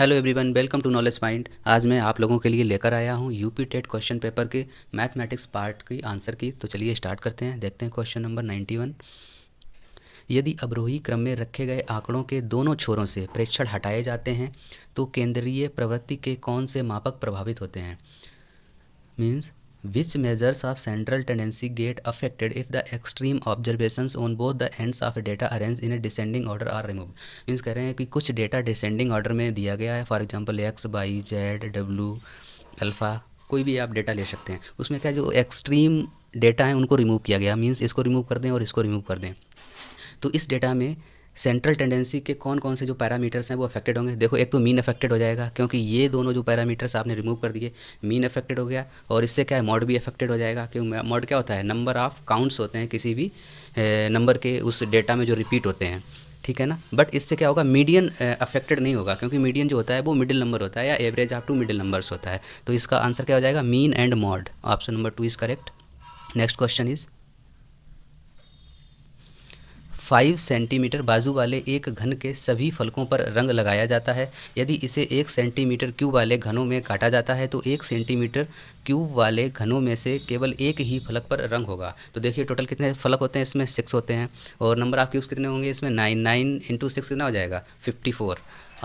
Hello everyone welcome to knowledge mind आज मैं आप लोगों के लिए लेकर आया हूँ यूपी टेट क्वेश्चन पेपर के मैथमेटिक्स पार्ट की आंसर की तो चलिए स्टार्ट करते हैं देखते हैं क्वेश्चन नंबर नाइन्टी वन यदि अवरोही क्रम में रखे गए आंकड़ों के दोनों छोरों से प्रेक्षण हटाए जाते हैं तो केंद्रीय प्रवृत्ति के कौन से मापक प्रभावित होते हैं means Which measures of central tendency get affected if the extreme observations on both the ends of a data arranged in a descending order are removed? Means कह रहे हैं कि कुछ डेटा डिसेंडिंग ऑर्डर में दिया गया है for example x y z डब्लू अल्फ़ा कोई भी आप डेटा ले सकते हैं उसमें क्या जो एक्सट्रीम डेटा है उनको रिमूव किया गया मीन्स इसको रिमूव कर दें और इसको रिमूव कर दें तो इस डेटा में सेंट्रल टेंडेंसी के कौन कौन से जो पैरामीटर्स हैं वो अफेक्टेड होंगे देखो एक तो मीन अफेक्टेड हो जाएगा क्योंकि ये दोनों जो पैरामीटर्स आपने रिमूव कर दिए मीन अफेक्टेड हो गया और इससे क्या है मॉड भी अफेक्टेड हो जाएगा क्योंकि मॉड क्या होता है नंबर ऑफ काउंट्स होते हैं किसी भी नंबर के उस डेटा में जो रिपीट होते हैं ठीक है ना बट इससे क्या होगा मीडियन अफेक्टेड नहीं होगा क्योंकि मीडियन जो होता है वो मिडिल नंबर होता है या एवरेज आप टू मिडिल नंबर्स होता है तो इसका आंसर क्या हो जाएगा mean and mode option number two is correct next question is five centimetre बाजू वाले एक घन के सभी फलकों पर रंग लगाया जाता है यदि इसे एक सेंटीमीटर क्यूब वाले घनों में काटा जाता है तो एक सेंटीमीटर क्यूब वाले घनों में से केवल एक ही फलक पर रंग होगा तो देखिए टोटल कितने फलक होते हैं इसमें सिक्स होते हैं और नंबर आपके उस कितने होंगे इसमें नाइन नाइन इंटू सिक्स कितना हो जाएगा fifty four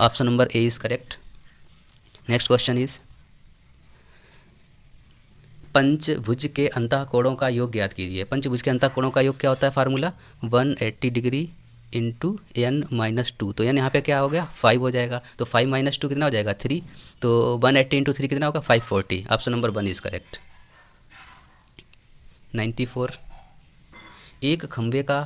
option number A is correct next question is पंचभुज के कोणों का योग ज्ञात कीजिए पंचभुज के कोणों का योग क्या होता है formula 180 degree into n minus two तो एन यहाँ पे क्या हो गया फाइव हो जाएगा तो फाइव माइनस टू कितना हो जाएगा थ्री तो वन एट्टी इंटू थ्री कितना होगा five forty option number one is correct ninety four एक खंबे का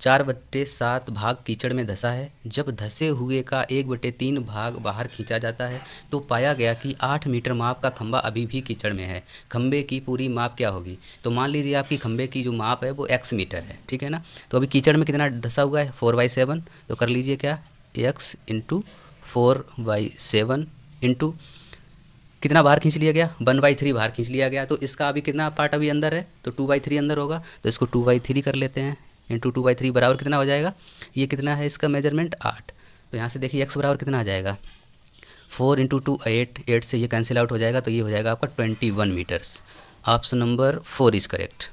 चार बट्टे सात भाग कीचड़ में धसा है जब धसे हुए का एक बटे तीन भाग बाहर खींचा जाता है तो पाया गया कि आठ मीटर माप का खंबा अभी भी कीचड़ में है खंबे की पूरी माप क्या होगी तो मान लीजिए आपकी खंबे की जो माप है वो एक्स मीटर है ठीक है ना तो अभी कीचड़ में कितना धंसा हुआ है फोर बाई सेवन तो कर लीजिए क्या x into four by seven into कितना बाहर खींच लिया गया वन बाई थ्री बाहर खींच लिया गया तो इसका अभी कितना पार्ट अभी अंदर है तो टू बाई थ्री अंदर होगा तो इसको टू बाई थ्री कर लेते हैं इंटू टू बाई थ्री बराबर कितना हो जाएगा ये कितना है इसका मेजरमेंट आठ तो यहाँ से देखिए एक्स बराबर कितना आ जाएगा four into two eight eight से ये कैंसिल आउट हो जाएगा तो ये हो जाएगा आपका twenty one metres option number four is correct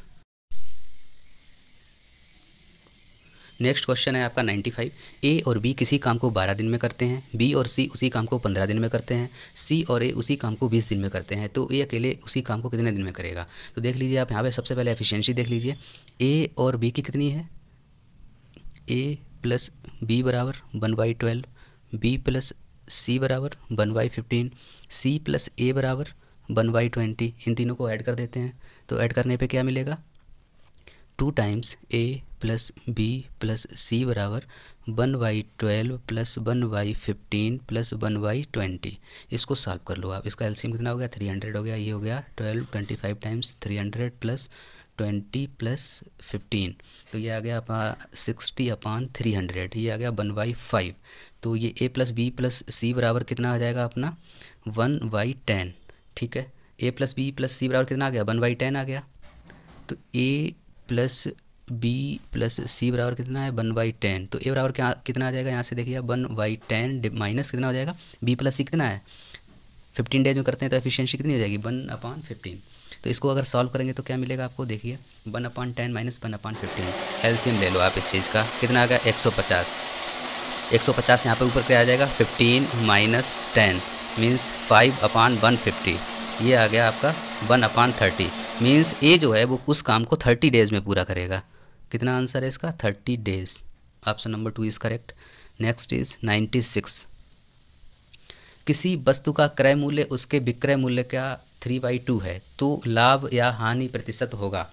next question है आपका नाइन्टी फाइव ए और बी किसी काम को बारह दिन में करते हैं बी और सी उसी काम को पंद्रह दिन में करते हैं सी और ए उसी काम को बीस दिन में करते हैं तो ए अकेले उसी काम को कितने दिन में करेगा तो देख लीजिए आप यहाँ पर सबसे पहले एफिशिएंसी देख लीजिए ए और बी की कितनी है ए प्लस बी बराबर one by twelve B plus C बराबर one by fifteen C plus A बराबर वन बाई ट्वेंटी इन तीनों को ऐड कर देते हैं तो ऐड करने पर क्या मिलेगा two times A plus B plus C बराबर one by twelve plus one by fifteen plus one by twenty इसको सॉल्व कर लो आप इसका एलसीएम कितना हो गया थ्री हंड्रेड हो गया ये हो गया twelve twenty five times three hundred plus twenty plus fifteen तो ये आ गया अपा सिक्सटी अपान थ्री हंड्रेड ये आ गया वन बाई फाइव तो ये A plus B plus C बराबर कितना आ जाएगा अपना वन बाई टेन ठीक है A plus B plus C बराबर कितना आ गया वन बाई टेन आ गया तो A plus B plus C बराबर कितना है वन बाई टेन तो ए बराबर क्या कितना आ जाएगा यहाँ से देखिए वन बाई टेन माइनस कितना हो जाएगा बी प्लस सी कितना है फिफ्टीन डेज में करते हैं तो एफिशिएंसी कितनी हो जाएगी वन अपॉन फिफ्टीन तो इसको अगर सॉल्व करेंगे तो क्या मिलेगा आपको देखिए one upon ten minus one upon fifteen LCM ले लो आप इस चीज़ का कितना आ गया एक सौ पचास एक सौ पचास यहाँ पर ऊपर क्या आ जाएगा fifteen minus ten means five upon one fifty ये आ गया आपका one upon thirty means A जो है वो उस काम को थर्टी डेज में पूरा करेगा कितना आंसर है इसका thirty days option number two is correct next is ninety six किसी वस्तु का क्रय मूल्य उसके विक्रय मूल्य का थ्री बाई टू है तो लाभ या हानि प्रतिशत होगा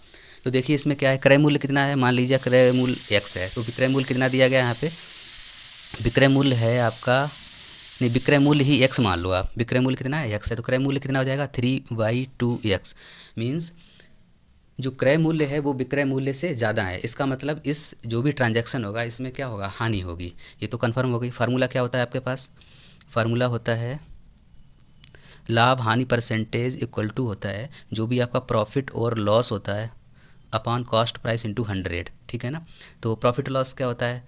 तो देखिए इसमें क्या है क्रय मूल्य कितना है मान लीजिए क्रय मूल्य एक्स है तो विक्रय मूल्य कितना दिया गया यहाँ पे विक्रय मूल्य है आपका नहीं विक्रय मूल्य ही एक्स मान लो आप विक्रय मूल्य कितना है एक्स है तो क्रय मूल्य कितना हो जाएगा three by two x means जो क्रय मूल्य है वो विक्रय मूल्य से ज़्यादा है इसका मतलब इस जो भी ट्रांजैक्शन होगा इसमें क्या होगा हानि होगी ये तो कन्फर्म होगी फार्मूला क्या होता है आपके पास फार्मूला होता है लाभ हानि परसेंटेज इक्वल टू होता है जो भी आपका प्रॉफिट और लॉस होता है upon cost price into hundred ठीक है ना तो प्रॉफिट लॉस क्या होता है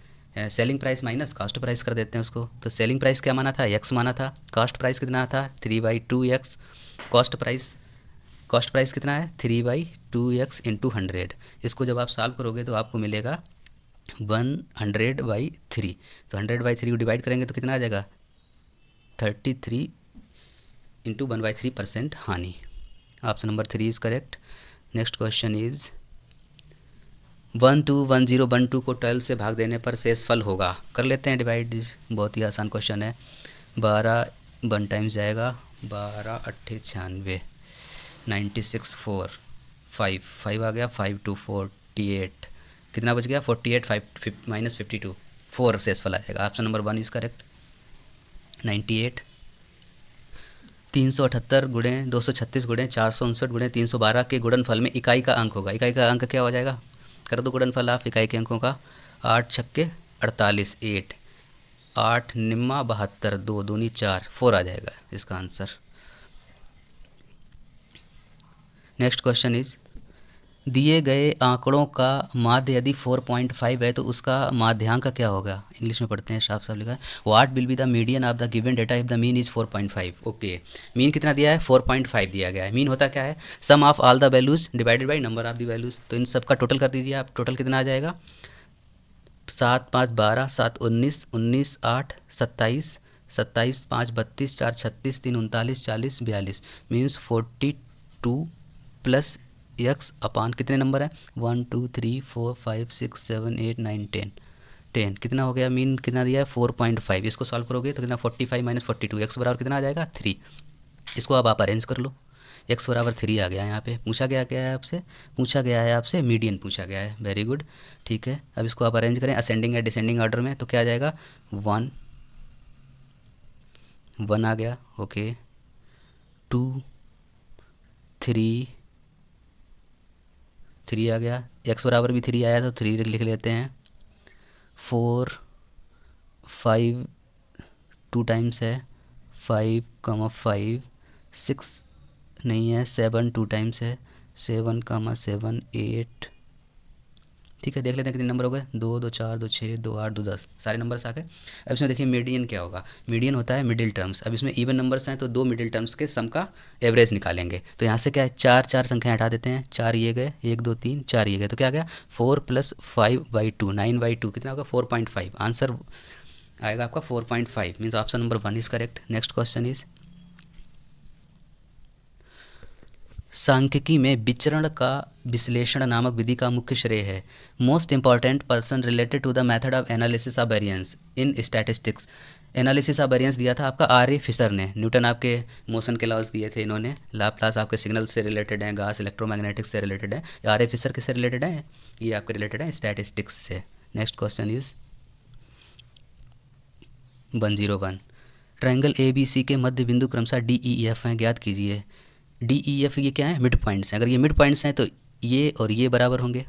selling price minus cost price कर देते हैं उसको तो सेलिंग प्राइस क्या माना था एक्स माना था कास्ट प्राइस कितना था three by two x cost price cost price कितना है three by two x into hundred इसको जब आप सॉल्व करोगे तो आपको मिलेगा वन हंड्रेड बाई थ्री तो हंड्रेड बाई थ्री को डिवाइड करेंगे तो कितना आ जाएगा thirty three into one by three percent हानि option number three is correct next question is one two one zero one two को ट्वेल्व से भाग देने पर फल होगा कर लेते हैं डिवाइड बहुत ही आसान क्वेश्चन है बारह वन टाइम्स जाएगा बारह अट्ठे छियानवे ninety six four five five आ गया फाइव टू फोर्टी एट कितना बच गया forty eight five minus fifty two four फल आ जाएगा option number one is correct ninety eight तीन सौ अठहत्तर गुड़े दो सौ छत्तीस गुड़े चार सौ उनसठ गुड़े तीन सौ बारह के गुड़न फल में इकाई का अंक होगा इकाई का अंक क्या हो जाएगा कर दो गुणनफल आप इकाई के अंकों का आठ छक्के अड़तालीस एट आठ निम्मा बहत्तर दो दूनी चार फोर आ जाएगा इसका आंसर नेक्स्ट क्वेश्चन इज दिए गए आंकड़ों का माध्य यदि 4.5 है तो उसका माध्यांक क्या होगा इंग्लिश में पढ़ते हैं साफ साफ लिखा है what will be the median of the given data if the mean is 4.5 okay mean कितना दिया है 4.5 दिया गया है मीन होता क्या है sum of all the values divided by number of the values तो इन सबका टोटल कर दीजिए आप टोटल कितना आ जाएगा सात पाँच बारह सात उन्नीस उन्नीस आठ सत्ताईस सत्ताईस पाँच बत्तीस चार छत्तीस तीन उनतालीस चालीस बयालीस means forty two plus x upon कितने नंबर है one two three four five six seven eight nine ten ten कितना हो गया मीन कितना दिया है फोर पॉइंट फाइव इसको सॉल्व करोगे तो कितना forty five minus forty two x बराबर कितना आ जाएगा थ्री इसको अब आप अरेंज कर लो एक्स बराबर थ्री आ गया यहाँ पे पूछा गया क्या है आपसे पूछा गया है आपसे मीडियन पूछा गया है वेरी गुड ठीक है अब इसको आप अरेंज करें असेंडिंग या डिसेंडिंग ऑर्डर में तो क्या आ जाएगा वन वन आ गया ओके टू थ्री थ्री आ गया एक्स बराबर भी थ्री आया तो थ्री लिख लेते हैं फोर फाइव टू टाइम्स है फाइव कम फाइव सिक्स नहीं है सेवन टू टाइम्स है सेवन कामा सेवन एट ठीक है देख लेते हैं कितने नंबर हो गए दो दो चार दो छः दो आठ दो दस सारे नंबर्स आ गए अब इसमें देखिए मीडियन क्या होगा मीडियन होता है मिडिल टर्म्स अब इसमें इवन नंबर्स हैं तो दो मिडिल टर्म्स के सम का एवरेज निकालेंगे तो यहाँ से क्या है चार चार संख्याएँ हटा देते हैं चार ये गए एक दो तीन चार ये गए तो क्या गया four plus five by two nine by two कितना होगा फोर पॉइंट फाइव आंसर आएगा आपका four point five means option number one is correct next question is सांख्यिकी में विचरण का विश्लेषण नामक विधि का मुख्य श्रेय है most important person related to the method of analysis of variance in statistics analysis of variance दिया था आपका आर ए फिशर ने न्यूटन आपके मोशन के लॉज दिए थे इन्होंने लाप्लास आपके सिग्नल से रिलेटेड हैं गास इलेक्ट्रोमैग्नेटिक्स से रिलेटेड है आर ए फिशर किससे रिलेटेड है ये आपके रिलेटेड है स्टैटिस्टिक्स से next question is one zero one triangle A B C के मध्य बिंदु क्रमशः डी ई एफ हैं ज्ञात कीजिए डी ई एफ ये क्या है मिड पॉइंट्स हैं अगर ये मिड पॉइंट्स हैं तो ये और ये बराबर होंगे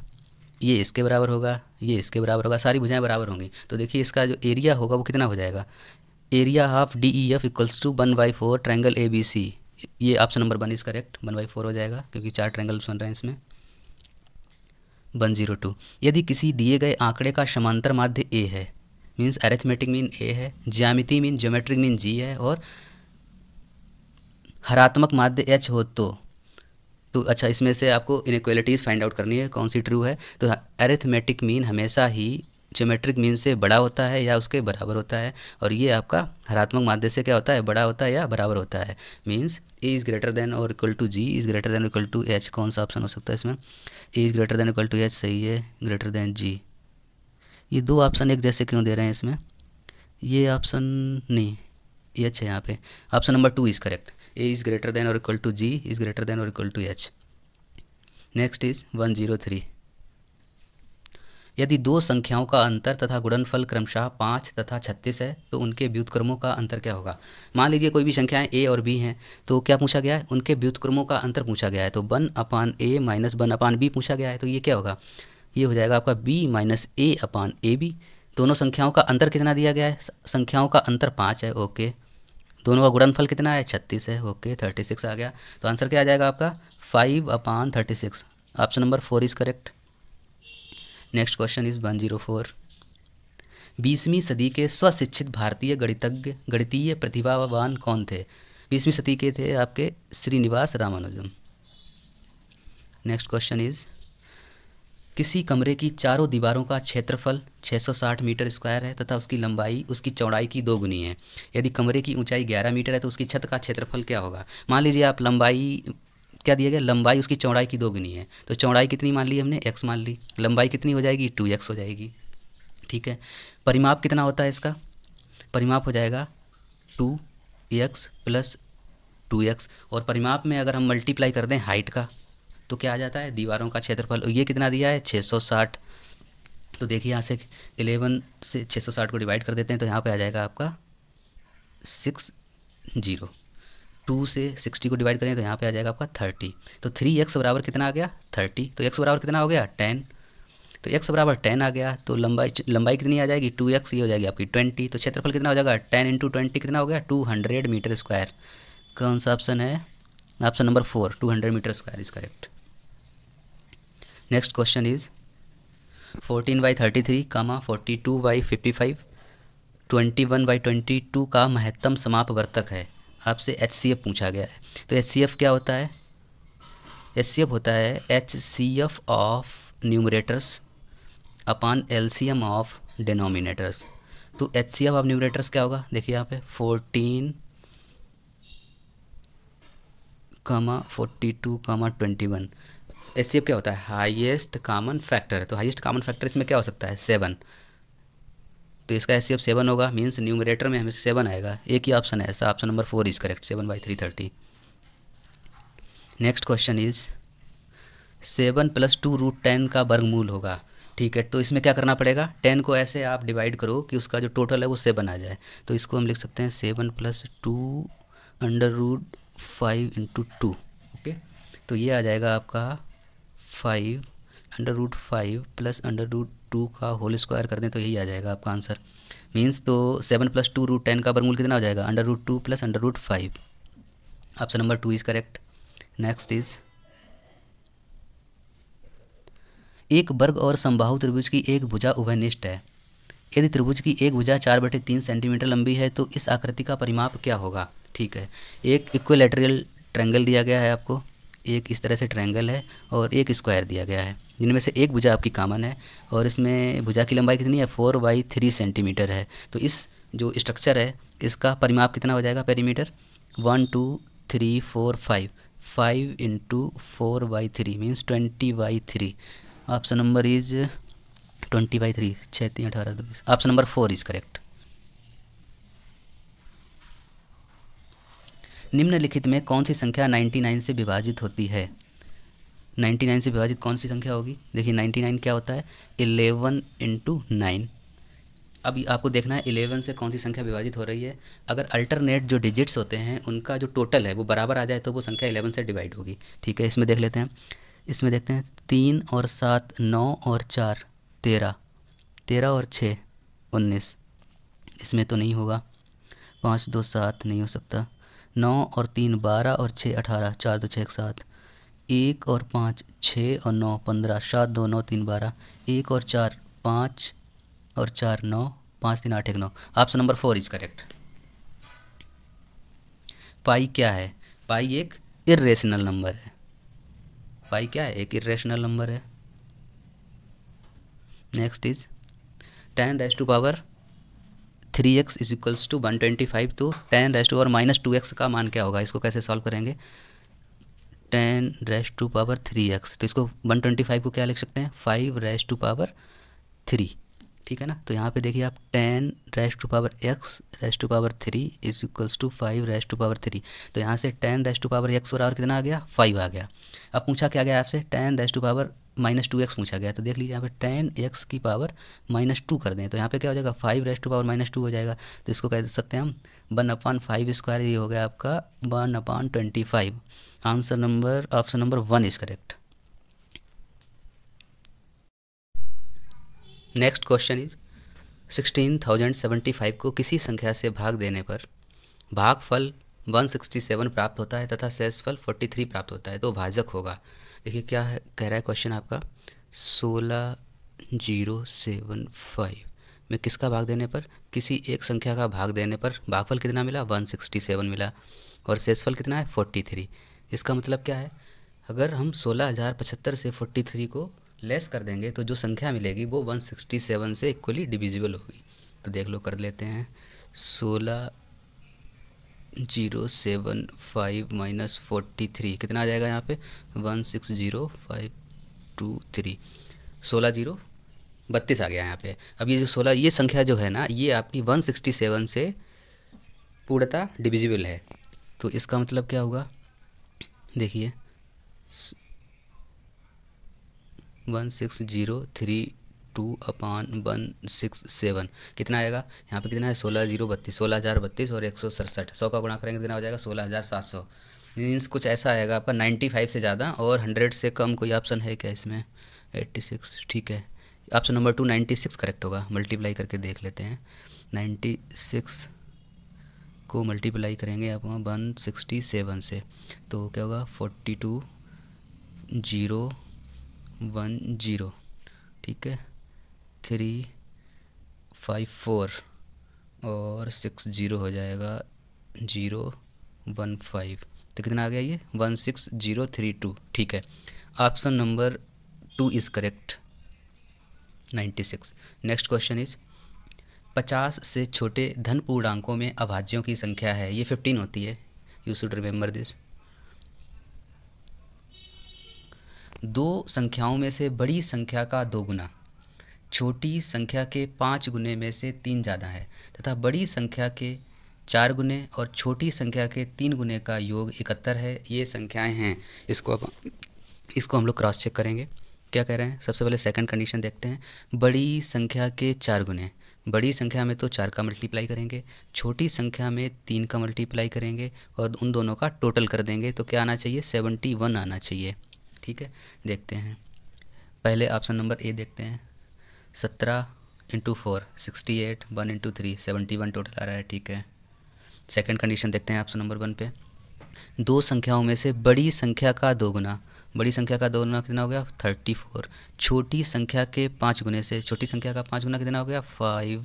ये इसके बराबर होगा ये इसके बराबर होगा सारी भुजाएं बराबर होंगी तो देखिए इसका जो एरिया होगा वो कितना हो जाएगा area half D E F equals to one by four triangle A B C ये option number one is correct one by four हो जाएगा क्योंकि चार ट्रैंगल्स बन रहे हैं इसमें वन जीरो टू यदि किसी दिए गए आंकड़े का समांतर माध्य ए है मीन्स एरेथमेटिक मीन ए है ज्यामिति मीन ज्योमेट्रिक मीन जी है और हरात्मक माध्य एच हो तो तो अच्छा इसमें से आपको इनक्वलिटीज़ फाइंड आउट करनी है कौन सी ट्रू है तो एरिथमेटिक मीन हमेशा ही ज्योमेट्रिक मीन से बड़ा होता है या उसके बराबर होता है और ये आपका हरात्मक माध्य से क्या होता है बड़ा होता है या बराबर होता है means A is greater than और equal to G is greater than equal to H कौन सा ऑप्शन हो सकता है इसमें A is greater than equal to H सही है ग्रेटर देन जी ये दो ऑप्शन एक जैसे क्यों दे रहे हैं इसमें ये ऑप्शन नहीं ये अच्छे यहाँ पे option number two is correct A is greater than और equal to G is greater than और equal to H next is one zero three यदि दो संख्याओं का अंतर तथा गुणनफल क्रमशः पाँच तथा छत्तीस है तो उनके व्युतक्रमों का अंतर क्या होगा मान लीजिए कोई भी संख्याएं ए और बी हैं तो क्या पूछा गया है उनके व्युतक्रमों का अंतर पूछा गया है तो one upon A minus one upon B पूछा गया है तो ये क्या होगा ये हो जाएगा आपका B minus A upon A B दोनों संख्याओं का अंतर कितना दिया गया है संख्याओं का अंतर पाँच है ओके दोनों का गुणनफल कितना है छत्तीस है ओके थर्टी सिक्स आ गया तो आंसर क्या आ जाएगा आपका five upon thirty six option number four is correct next question is one zero four बीसवीं सदी के स्वशिक्षित भारतीय गणितज्ञ गणितीय प्रतिभावान कौन थे बीसवीं सदी के थे आपके Srinivasa Ramanujam next question is किसी कमरे की चारों दीवारों का क्षेत्रफल 660 मीटर स्क्वायर है तथा उसकी लंबाई उसकी चौड़ाई की दोगुनी है यदि कमरे की ऊंचाई 11 मीटर है तो उसकी छत का क्षेत्रफल क्या होगा मान लीजिए आप लंबाई क्या दिया गया लंबाई उसकी चौड़ाई की दोगुनी है तो चौड़ाई कितनी मान ली हमने एक्स मान ली लंबाई कितनी हो जाएगी टू एक्स हो जाएगी ठीक है परिमाप कितना होता है इसका परिमाप हो जाएगा two x plus two x और परिमाप में अगर हम मल्टीप्लाई कर दें हाइट का तो क्या आ जाता है दीवारों का क्षेत्रफल ये कितना दिया है 660 तो देखिए यहाँ से 11 से 660 को डिवाइड कर देते हैं तो यहाँ पे आ जाएगा आपका सिक्स जीरो टू से सिक्सटी को डिवाइड करें तो यहाँ पे आ जाएगा आपका थर्टी तो थ्री एक्स बराबर कितना आ गया थर्टी तो एक्स बराबर कितना हो गया टेन तो एक्स बराबर टेन आ गया तो लंबाई लंबाई कितनी आ जाएगी टू एक्स ये हो जाएगी आपकी ट्वेंटी तो क्षेत्रफल कितना हो जाएगा टेन इंटू ट्वेंटी कितना हो गया टू हंड्रेड मीटर स्क्वायर कौन सा ऑप्शन है option number four two hundred metre square is correct next question is fourteen by thirty three comma forty two by fifty five twenty one by twenty two का महत्तम समाप वर्तक है आपसे H C F पूछा गया है तो H C F क्या होता है एच सी एफ होता है H C F of numerators upon L C M of denominators तो H C F of numerators क्या होगा देखिए यहाँ पे fourteen comma forty two comma twenty one H क्या होता है हाइएस्ट कामन फैक्टर तो हाइएस्ट कामन फैक्टर इसमें क्या हो सकता है सेवन तो इसका एफ़ सेवन होगा मीन्स न्यूमरेटर में हमें सेवन आएगा एक ही ऑप्शन है ऐसा option number four is correct seven by three thirty next question is seven plus two root ten का वर्गमूल होगा ठीक है तो इसमें क्या करना पड़ेगा टेन को ऐसे आप डिवाइड करो कि उसका जो टोटल है वो सेवन आ जाए तो इसको हम लिख सकते हैं seven plus two under root five into two okay तो ये आ जाएगा आपका five under root five plus under root two का होल स्क्वायर कर दें तो यही आ जाएगा आपका आंसर मीन्स तो seven plus two root ten का बरमूल कितना हो जाएगा under root two plus under root five option number two is correct next is एक वर्ग और संभाव त्रिभुज की एक भुजा उभयनिष्ठ है यदि त्रिभुज की एक भुजा चार बटे तीन सेंटीमीटर लंबी है तो इस आकृति का परिमाप क्या होगा ठीक है एक इक्वेलेटरियल ट्रेंगल दिया गया है आपको एक इस तरह से ट्रायंगल है और एक स्क्वायर दिया गया है जिनमें से एक भुजा आपकी कामन है और इसमें भुजा की लंबाई कितनी है फोर बाई थ्री सेंटीमीटर है तो इस जो स्ट्रक्चर है इसका परिमाप कितना हो जाएगा perimeter one two three four five five into four by three means twenty by three option number is twenty by three छः तीन अठारह दो option number four is correct निम्नलिखित में कौन सी संख्या 99 से विभाजित होती है 99 से विभाजित कौन सी संख्या होगी देखिए 99 क्या होता है 11 इंटू नाइन अब आपको देखना है 11 से कौन सी संख्या विभाजित हो रही है अगर अल्टरनेट जो डिजिट्स होते हैं उनका जो टोटल है वो बराबर आ जाए तो वो संख्या इलेवन से डिवाइड होगी ठीक है इसमें देख लेते हैं इसमें देखते हैं तीन और सात नौ और चार तेरह तेरह और छः उन्नीस इसमें तो नहीं होगा पाँच दो सात नहीं हो सकता नौ और तीन बारह और छः अठारह चार दो छः एक सात एक और पाँच छः और नौ पंद्रह सात दो नौ तीन बारह एक और चार पाँच और चार नौ पाँच तीन आठ एक नौ option number four is correct pi क्या है पाई एक इरेशनल नंबर है पाई क्या है एक इरेशनल नंबर है next is ten raise to power three x is equals to one twenty five तो टेन रेस्ट और माइनस टू एक्स का मान क्या होगा इसको कैसे सॉल्व करेंगे ten raised to power three x तो इसको वन ट्वेंटी फाइव को क्या लिख सकते हैं five raised to power three ठीक है ना तो यहाँ पे देखिए आप ten raised to power x raised to power three is equals to five raised to power three तो यहाँ से ten raise to power x बराबर कितना आ गया फाइव आ गया अब पूछा क्या गया आपसे ten raise to power minus two x पूछा गया तो देख लीजिए यहाँ पे टेन एक्स की पावर माइनस टू कर दें तो यहाँ पे क्या हो जाएगा five raised to power minus two हो जाएगा तो इसको कह सकते हैं हम वन अपान फाइव स्क्वायर ये हो गया आपका one upon twenty five answer number option number one is correct next question is sixteen thousand seventy five को किसी संख्या से भाग देने पर भागफल वन सिक्सटी सेवन प्राप्त होता है तथा शेषफल फोर्टी थ्री प्राप्त होता है तो भाजक होगा देखिए क्या है कह रहा है क्वेश्चन आपका सोलह जीरो सेवन फाइव में किसका भाग देने पर किसी एक संख्या का भाग देने पर भागफल कितना मिला वन सिक्सटी सेवन मिला और शेषफल कितना है फोर्टी थ्री इसका मतलब क्या है अगर हम सोलह हज़ार पचहत्तर से फोर्टी थ्री को लेस कर देंगे तो जो संख्या मिलेगी वो वन सिक्सटी सेवन से इक्वली डिविजिबल होगी तो देख लो कर लेते हैं सोलह zero seven five minus forty three कितना आ जाएगा यहाँ पे one six zero five two three सोलह जीरो बत्तीस आ गया यहाँ पे अब ये जो सोलह ये संख्या जो है ना ये आपकी वन सिक्सटी सेवन से पूर्णता डिविजिबल है तो इसका मतलब क्या होगा देखिए one six zero three two upon one six seven कितना आएगा यहाँ पे कितना है सोलह जीरो बत्तीस सोलह हज़ार बत्तीस और एक सौ सड़सठ सौ का गुणा करेंगे तो कितना हो जाएगा सोलह हज़ार सात सौ मीन्स कुछ ऐसा आएगा आपका नाइन्टी फाइव से ज़्यादा और हंड्रेड से कम कोई ऑप्शन है क्या इसमें एट्टी सिक्स ठीक है option number two ninety six correct होगा मल्टीप्लाई करके देख लेते हैं नाइन्टी सिक्स को मल्टीप्लाई करेंगे आप वन सिक्सटी सेवन से तो क्या होगा forty two zero one zero ठीक है थ्री फाइव फोर और सिक्स ज़ीरो हो जाएगा ज़ीरो वन फाइव तो कितना आ गया ये one six zero three two ठीक है option number two is correct ninety six next question is पचास से छोटे धन पूर्णांकों में अभाज्यों की संख्या है ये फिफ्टीन होती है यू शुड रिमेम्बर दिस दो संख्याओं में से बड़ी संख्या का दोगुना छोटी संख्या के पाँच गुने में से तीन ज़्यादा है तथा बड़ी संख्या के चार गुने और छोटी संख्या के तीन गुने का योग इकहत्तर है ये संख्याएं हैं इसको अब इसको हम लोग क्रॉस चेक करेंगे क्या कह रहे हैं सबसे पहले सेकंड कंडीशन देखते हैं बड़ी संख्या के चार गुने बड़ी संख्या में तो चार का मल्टीप्लाई करेंगे छोटी संख्या में तीन का मल्टीप्लाई करेंगे और उन दोनों का टोटल कर देंगे तो क्या आना चाहिए सेवेंटी वन आना चाहिए ठीक है देखते हैं पहले ऑप्शन नंबर ए देखते हैं सत्रह into four sixty eight one into three seventy one total आ रहा है ठीक है सेकंड कंडीशन देखते हैं ऑप्शन नंबर वन पे दो संख्याओं में से बड़ी संख्या का दोगुना बड़ी संख्या का दोगुना कितना हो गया थर्टी फोर छोटी संख्या के पाँच गुने से छोटी संख्या का पाँच गुना कितना हो गया फाइव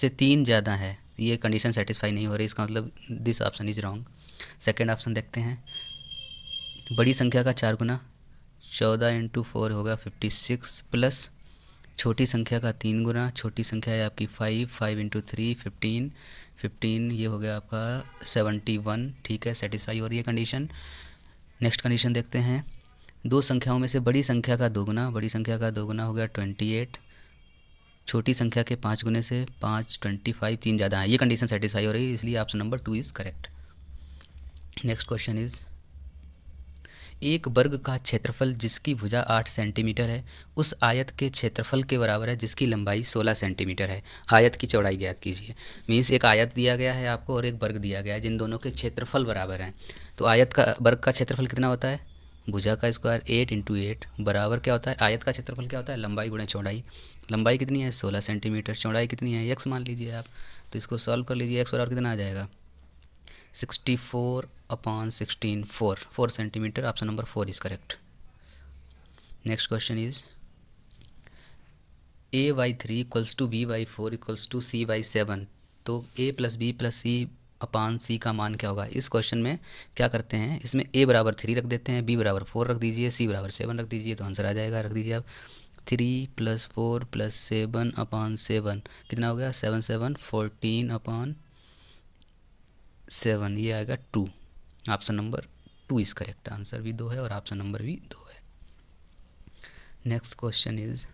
से तीन ज़्यादा है ये कंडीशन सेटिस्फाई नहीं हो रही इसका मतलब this option is wrong second option देखते हैं बड़ी संख्या का चार गुना चौदह इंटू फोर होगा फिफ्टी सिक्स प्लस छोटी संख्या का तीन गुना छोटी संख्या है आपकी five five into three fifteen fifteen ये हो गया आपका सेवेंटी वन ठीक है सेटिस्फाई हो रही है कंडीशन नेक्स्ट कंडीशन देखते हैं दो संख्याओं में से बड़ी संख्या का दोगुना बड़ी संख्या का दोगुना हो गया ट्वेंटी एट छोटी संख्या के पाँच गुने से पाँच ट्वेंटी फाइव तीन ज़्यादा है ये कंडीशन सेटिस्फाई हो रही है इसलिए option number two is correct next question is एक वर्ग का क्षेत्रफल जिसकी भुजा आठ सेंटीमीटर है उस आयत के क्षेत्रफल के बराबर है जिसकी लंबाई सोलह सेंटीमीटर है आयत की चौड़ाई ज्ञात कीजिए मीन्स एक आयत दिया गया है आपको और एक वर्ग दिया गया है जिन दोनों के क्षेत्रफल बराबर हैं तो आयत का वर्ग का क्षेत्रफल कितना होता है भुजा का स्क्वायर एट इंटू एट बराबर क्या होता है आयत का क्षेत्रफल क्या होता है लंबाई गुणा चौड़ाई लंबाई कितनी है सोलह सेंटीमीटर चौड़ाई कितनी है एक्स मान लीजिए आप तो इसको सॉल्व कर लीजिए एक्स बराबर कितना आ जाएगा sixty four upon sixteen four four centimetre option number four is correct next question is A Y three equals to B Y four equals to C Y seven तो A plus B plus C upon C का मान क्या होगा इस question में क्या करते हैं इसमें ए बराबर थ्री रख देते हैं बी बराबर फोर रख दीजिए सी बराबर सेवन रख दीजिए तो आंसर आ जाएगा रख दीजिए आप three plus four plus seven upon seven कितना हो गया seven seven fourteen upon seven ये आएगा two option number two is correct answer भी दो है और ऑप्शन नंबर भी दो है नेक्स्ट क्वेश्चन इज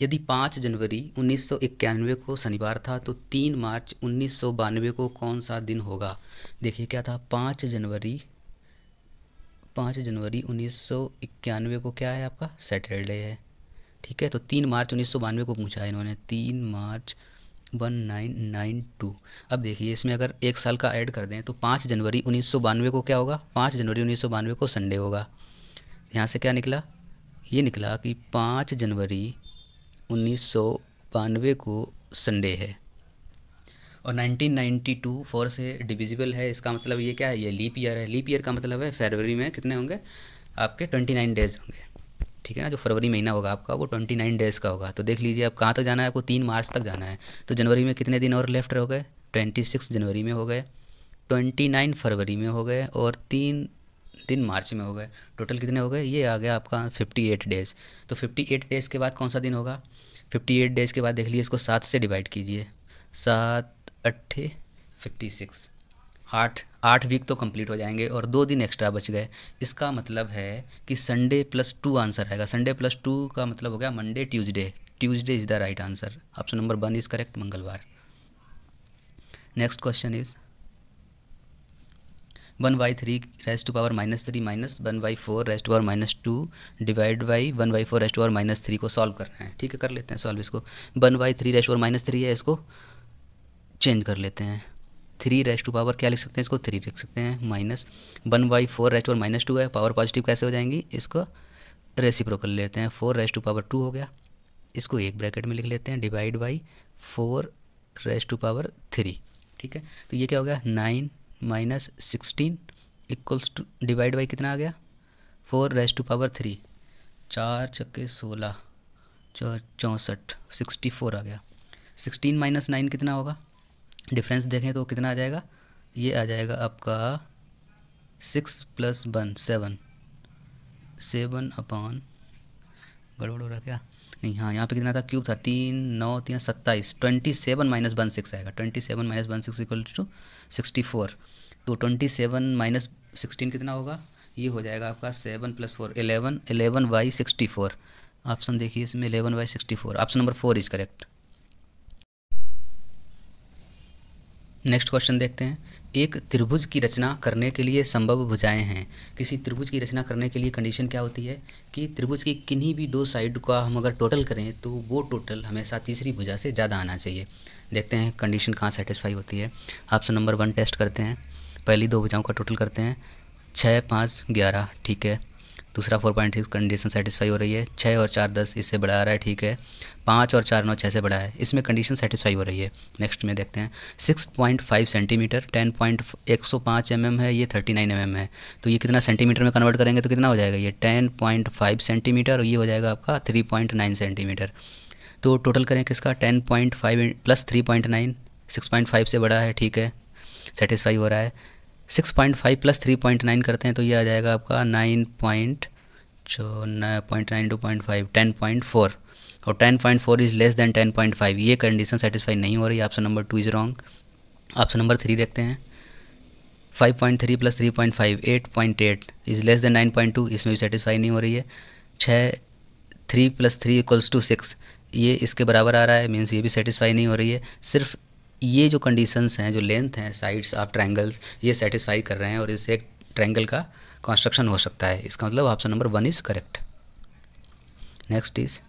यदि पाँच जनवरी इक्यानवे को शनिवार था तो तीन मार्च उन्नीस को कौन सा दिन होगा देखिए क्या था पाँच जनवरी पाँच जनवरी इक्यानवे को क्या है आपका सैटरडे है ठीक है तो तीन मार्च उन्नीस को पूछा है इन्होंने तीन मार्च वन नाइन नाइन टू अब देखिए इसमें अगर एक साल का ऐड कर दें तो पाँच जनवरी उन्नीस सौ बानवे को क्या होगा पाँच जनवरी उन्नीस सौ बानवे को संडे होगा यहाँ से क्या निकला ये निकला कि पाँच जनवरी उन्नीस सौ बानवे को संडे है और 1992 फोर से डिविजिबल है इसका मतलब ये क्या है ये लीप ईयर है लीप ईयर का मतलब है फरवरी में कितने होंगे आपके 29 डेज होंगे ठीक है ना जो फरवरी महीना होगा आपका वो ट्वेंटी नाइन डेज़ का होगा तो देख लीजिए आप कहाँ तक जाना है आपको तीन मार्च तक जाना है तो जनवरी में कितने दिन और लेफ्ट हो गए ट्वेंटी सिक्स जनवरी में हो गए ट्वेंटी नाइन फरवरी में हो गए और तीन दिन मार्च में हो गए टोटल कितने हो गए ये आ गया आपका फिफ्टी एट डेज़ तो फिफ्टी एट डेज़ के बाद कौन सा दिन होगा फिफ्टी एट डेज़ के बाद देख लीजिए इसको सात से डिवाइड कीजिए सात अट्ठे फिफ्टी सिक्स आठ आठ वीक तो कंप्लीट हो जाएंगे और दो दिन एक्स्ट्रा बच गए इसका मतलब है कि संडे प्लस टू आंसर आएगा संडे प्लस टू का मतलब हो गया Monday Tuesday Tuesday is the right answer option number one is correct मंगलवार next question is one by three raised to power minus three minus one by four raised power minus two divide by one by four raised power minus three को solve कर रहे हैं ठीक है कर लेते हैं सॉल्व इसको one by three raised power minus three है इसको चेंज कर लेते हैं थ्री रेस टू पावर क्या लिख सकते हैं इसको थ्री लिख सकते हैं minus one by four raise to minus two है पावर पॉजिटिव कैसे हो जाएंगी इसको रेसिप्रोकल लेते हैं four raise to power two हो गया इसको एक ब्रैकेट में लिख लेते हैं divide by four raise to power three ठीक है तो ये क्या हो गया nine minus sixteen equals to divide by कितना आ गया four raise to power three चार छक्के सोलह चौंसठ सिक्सटी फोर आ गया सिक्सटीन माइनस नाइन कितना होगा डिफरेंस देखें तो कितना आ जाएगा ये आ जाएगा आपका six plus one seven seven upon गड़बड़ हो रहा क्या नहीं हाँ यहाँ पे कितना था क्यूब था तीन नौ तीन सत्ताईस twenty seven minus one six आएगा twenty seven minus one six equal to sixty four तो ट्वेंटी सेवन माइनस सिक्सटीन कितना होगा ये हो जाएगा आपका seven plus four eleven eleven by sixty four option देखिए इसमें eleven by sixty four option number four is correct next question देखते हैं एक त्रिभुज की रचना करने के लिए संभव भुजाएं हैं किसी त्रिभुज की रचना करने के लिए कंडीशन क्या होती है कि त्रिभुज की किन्हीं भी दो साइड का हम अगर टोटल करें तो वो टोटल हमेशा तीसरी भुजा से ज़्यादा आना चाहिए देखते हैं कंडीशन कहाँ सेटिस्फाई होती है ऑप्शन नंबर वन टेस्ट करते हैं पहली दो भुजाओं का टोटल करते हैं छः पाँच ग्यारह ठीक है दूसरा four point six condition satisfy हो रही है छः और चार दस इससे बड़ा आ रहा है ठीक है पाँच और चार नौ छः से बड़ा है इसमें कंडीशन सेटिस्फाई हो रही है नेक्स्ट में देखते हैं six point five centimetre ten point एक सौ पाँच एम एम है ये थर्टी नाइन एम एम है तो ये कितना सेंटीमीटर में कन्वर्ट करेंगे तो कितना हो जाएगा ये टेन पॉइंट फाइव सेंटीमीटर और ये हो जाएगा आपका थ्री पॉइंट नाइन सेंटीमीटर तो टोटल करें किसका ten point five plus three point nine six point five से बड़ा है ठीक है सेटिस्फाई हो रहा है six point five plus three point nine करते हैं तो ये आ जाएगा आपका नाइन पॉइंट जो point nine two point five ten point four और ten point four is less than ten point five ये कंडीशन सेटिस्फाई नहीं हो रही option number two is wrong option number three देखते हैं five point three plus three point five eight point eight is less than nine point two इसमें भी satisfy नहीं हो रही है छः three plus three equals to six ये इसके बराबर आ रहा है मीन्स ये भी सेटिस्फाई नहीं हो रही है सिर्फ ये जो कंडीशंस हैं जो लेंथ हैं साइड्स आप ट्रायंगल्स ये सेटिस्फाई कर रहे हैं और इससे एक ट्रायंगल का कंस्ट्रक्शन हो सकता है इसका मतलब option number one is correct next is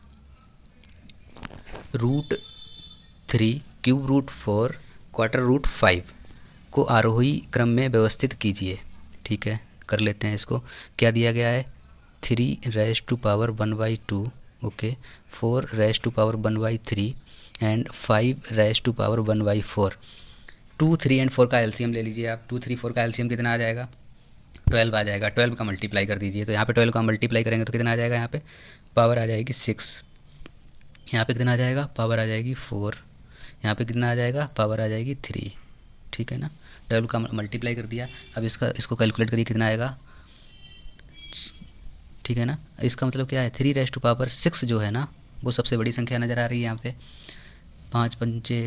root three cube root four quarter root five को आरोही क्रम में व्यवस्थित कीजिए ठीक है कर लेते हैं इसको क्या दिया गया है three raise to power one by two okay four raise to power one by three and five raise to power one by four two three and four का एलसीएम ले लीजिए आप टू थ्री फोर का LCM कितना आ जाएगा twelve आ जाएगा twelve का मल्टीप्लाई कर दीजिए तो यहाँ पे ट्वेल्व का मल्टीप्लाई करेंगे तो कितना आ जाएगा यहाँ पे पावर आ जाएगी सिक्स यहाँ पे कितना आ जाएगा पावर आ जाएगी फोर यहाँ पे कितना आ जाएगा पावर आ जाएगी थ्री ठीक है ना ट्वेल्व का मल्टीप्लाई कर दिया अब इसका इसको कैलकुलेट करिए कितना आएगा ठीक है ना इसका मतलब क्या है three raised to power six जो है ना वो सबसे बड़ी संख्या नज़र आ रही है यहाँ पे पाँच पंचे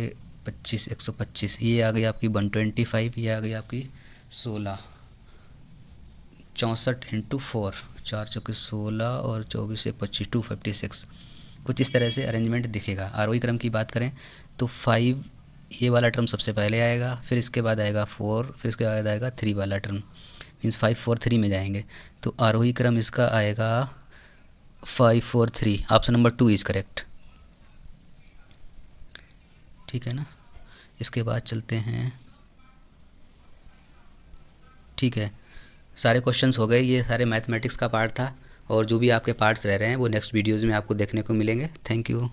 पच्चीस एक सौ पच्चीस ये आ गई आपकी वन ट्वेंटी फाइव ये आ गई आपकी सोलह चौंसठ इंटू फोर चार चौके सोलह और चौबीस एक पच्चीस टू फिफ्टी सिक्स कुछ इस तरह से अरेंजमेंट दिखेगा आरोही e क्रम की बात करें तो फाइव ये वाला टर्म सबसे पहले आएगा फिर इसके बाद आएगा फोर फिर इसके बाद आएगा थ्री वाला term means five four three में जाएंगे तो आरोही e क्रम इसका आएगा five four three option number two is correct ठीक है ना इसके बाद चलते हैं ठीक है सारे क्वेश्चंस हो गए ये सारे मैथमेटिक्स का पार्ट था और जो भी आपके पार्ट्स रह रहे हैं वो नेक्स्ट वीडियोज़ में आपको देखने को मिलेंगे थैंक यू